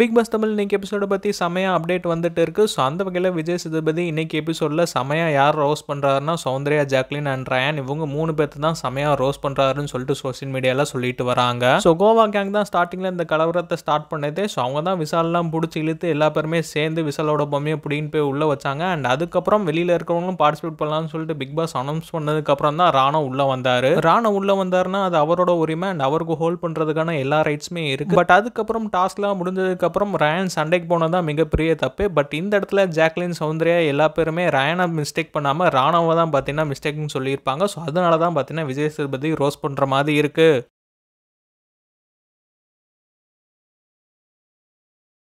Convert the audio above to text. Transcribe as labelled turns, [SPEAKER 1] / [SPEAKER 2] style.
[SPEAKER 1] big pass Tamil இன்னைக்கு எபிசோடை பற்றி செமையாக அப்டேட் வந்துட்டு இருக்குது ஸோ அந்த வகையில் விஜய் சேதுபதி இன்னைக்கு எபிசோடில் செமையாக யார் ரோஸ் பண்ணுறாருன்னா சௌந்தர்யா ஜாக்லின் அண்ட் ரயான் இவங்க மூணு பேர்த்து தான் செமையாக ரோஸ் பண்ணுறாருன்னு சொல்லிட்டு சோஷியல் மீடியாவில் சொல்லிட்டு வராங்க ஸோ கோவா கேங் தான் ஸ்டார்டிங்கில் இந்த கலவரத்தை ஸ்டார்ட் பண்ணதே ஸோ அவங்க தான் விசாலெலாம் பிடிச்சி இழுத்து எல்லா பேருமே சேர்ந்து விசாலோட பொம்மையை பிடின்னு போய் உள்ளே வச்சாங்க அண்ட் அதுக்கப்புறம் வெளியில் இருக்கிறவங்களும் பார்ட்டிசிபேட் பண்ணலாம்னு சொல்லிட்டு பிக் பாஸ் அனௌன்ஸ் பண்ணதுக்கப்புறம் தான் ராணா உள்ளே வந்தார் ராணா உள்ளே வந்தாருன்னா அது அவரோட உரிமை அண்ட் அவருக்கு ஹோல்ட் பண்ணுறதுக்கான எல்லா ரைட்ஸுமே இருக்குது பட் அதுக்கப்புறம் டாஸ்க்லாம் முடிஞ்சதுக்கு அதுக்கப்புறம் ரயான் சண்டைக்கு போனது தான் மிகப்பெரிய தப்பு பட் இந்த இடத்துல ஜாக்லின் சௌந்தர்யா எல்லா பேருமே ரயானை மிஸ்டேக் பண்ணாமல் ராணவை தான் பார்த்தீங்கன்னா மிஸ்டேக்னு சொல்லியிருப்பாங்க ஸோ அதனால தான் பார்த்தீங்கன்னா விஜய் சேதுபதி ரோஸ் பண்ணுற
[SPEAKER 2] மாதிரி இருக்குது